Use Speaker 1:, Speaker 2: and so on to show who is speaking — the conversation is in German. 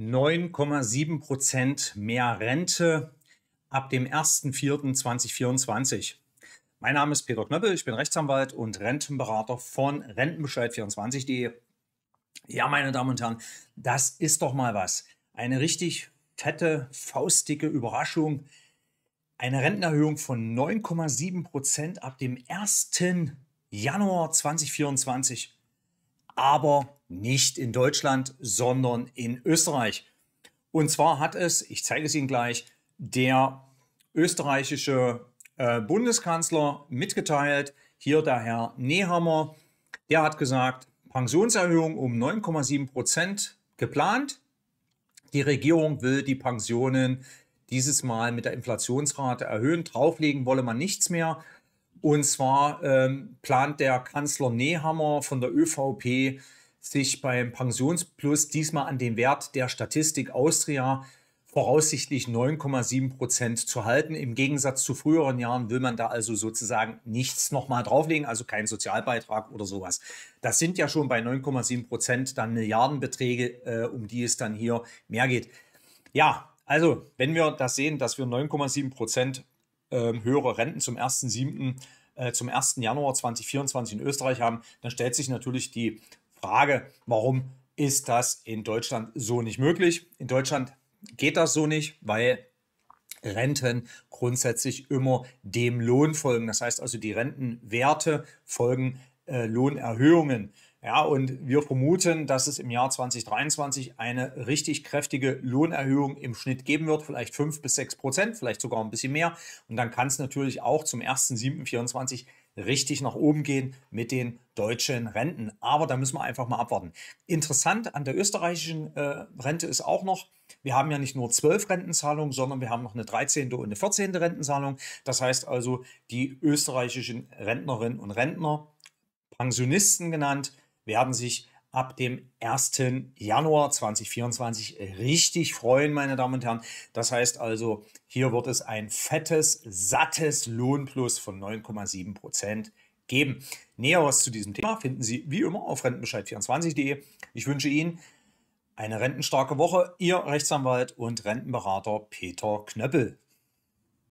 Speaker 1: 9,7 Prozent mehr Rente ab dem 1.4.2024. Mein Name ist Peter Knöppel, ich bin Rechtsanwalt und Rentenberater von Rentenbescheid24.de. Ja, meine Damen und Herren, das ist doch mal was. Eine richtig fette, faustdicke Überraschung. Eine Rentenerhöhung von 9,7 Prozent ab dem 1. Januar 2024 aber nicht in Deutschland, sondern in Österreich. Und zwar hat es, ich zeige es Ihnen gleich, der österreichische äh, Bundeskanzler mitgeteilt, hier der Herr Nehammer, der hat gesagt, Pensionserhöhung um 9,7 Prozent geplant. Die Regierung will die Pensionen dieses Mal mit der Inflationsrate erhöhen. Drauflegen wolle man nichts mehr, und zwar ähm, plant der Kanzler Nehammer von der ÖVP, sich beim Pensionsplus diesmal an den Wert der Statistik Austria voraussichtlich 9,7 Prozent zu halten. Im Gegensatz zu früheren Jahren will man da also sozusagen nichts nochmal drauflegen, also keinen Sozialbeitrag oder sowas. Das sind ja schon bei 9,7 Prozent dann Milliardenbeträge, äh, um die es dann hier mehr geht. Ja, also wenn wir das sehen, dass wir 9,7 Prozent ähm, höhere Renten zum 1.7. Äh, zum 1. Januar 2024 in Österreich haben, dann stellt sich natürlich die Frage, warum ist das in Deutschland so nicht möglich? In Deutschland geht das so nicht, weil Renten grundsätzlich immer dem Lohn folgen. Das heißt also, die Rentenwerte folgen äh, Lohnerhöhungen. Ja, und wir vermuten, dass es im Jahr 2023 eine richtig kräftige Lohnerhöhung im Schnitt geben wird, vielleicht 5 bis 6 Prozent, vielleicht sogar ein bisschen mehr. Und dann kann es natürlich auch zum 1.7.24 richtig nach oben gehen mit den deutschen Renten. Aber da müssen wir einfach mal abwarten. Interessant an der österreichischen äh, Rente ist auch noch, wir haben ja nicht nur zwölf Rentenzahlungen, sondern wir haben noch eine 13. und eine 14. Rentenzahlung. Das heißt also, die österreichischen Rentnerinnen und Rentner, Pensionisten genannt, werden sich ab dem 1. Januar 2024 richtig freuen, meine Damen und Herren. Das heißt also, hier wird es ein fettes, sattes Lohnplus von 9,7 Prozent geben. Näheres zu diesem Thema finden Sie wie immer auf rentenbescheid24.de. Ich wünsche Ihnen eine rentenstarke Woche. Ihr Rechtsanwalt und Rentenberater Peter Knöppel.